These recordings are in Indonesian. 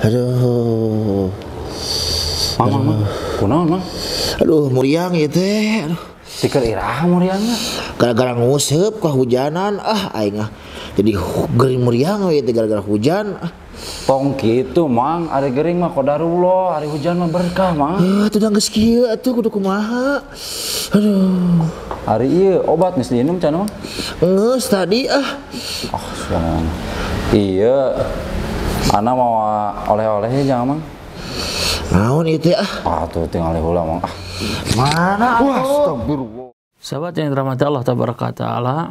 aduh Mang, mang, kunaon mang? Aduh, muriang ya teh. Aduh. Tikel iraha muriang Gara-gara ngusep ke hujanan, ah aing ah. Jadi gering muriang ya teh gara-gara hujan. Ah. Tong gitu mang, hari gering mah kodarullah, hari hujan mah berkah mang. Ya, tuh dan geskieu atuh kudu kumaha. Aduh. Hari iya obat geus diinum can mang? Nges tadi ah. Oh, ah, siang. Iya, Ana mau ah, oleh-oleh ya jangan mang. Naon itu ah. Ah tuh tinggal hula mang. Ah. Mana? Wah, astagfirullah. Sahabat yang dirahmati Allah taala, uh,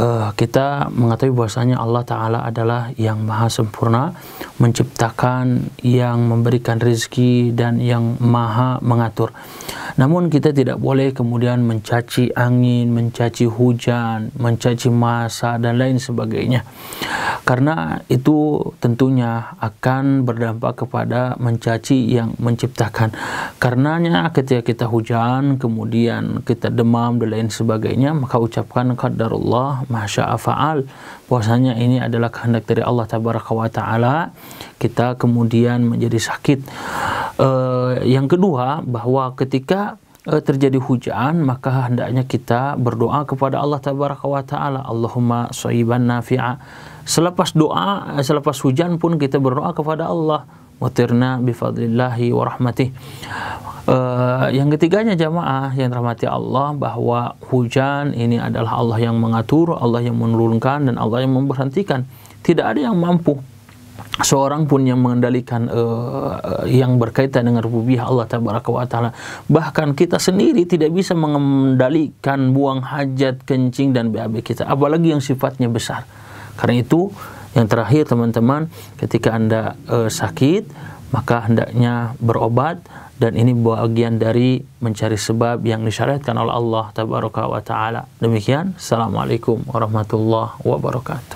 eh, kita mengetahui bahwasanya Allah taala adalah yang maha sempurna, menciptakan, yang memberikan rezeki dan yang maha mengatur. Namun kita tidak boleh kemudian mencaci angin, mencaci hujan, mencaci masa dan lain sebagainya. Karena itu tentunya akan berdampak kepada mencaci yang menciptakan. Karenanya ketika kita hujan, kemudian kita demam dan lain sebagainya, maka ucapkan qadarullah masya fa'al. Puasanya ini adalah kehendak dari Allah tabaraka wa taala. Kita kemudian menjadi sakit Eh, yang kedua bahwa ketika uh, terjadi hujan maka hendaknya kita berdoa kepada Allah tabaraka wa taala Allahumma shayyiban nafi'a selepas doa eh, selepas hujan pun kita berdoa kepada Allah watirna bifadlillahi wa rahmatih uh, yang ketiganya jamaah yang rahmati Allah bahwa hujan ini adalah Allah yang mengatur Allah yang menurunkan dan Allah yang memberhentikan tidak ada yang mampu seorang pun yang mengendalikan uh, yang berkaitan dengan rububiyah Allah tabaraka wa taala bahkan kita sendiri tidak bisa mengendalikan buang hajat kencing dan BAB kita apalagi yang sifatnya besar karena itu yang terakhir teman-teman ketika Anda uh, sakit maka hendaknya berobat dan ini bagian dari mencari sebab yang disyariatkan oleh Allah tabaraka wa taala demikian assalamualaikum warahmatullahi wabarakatuh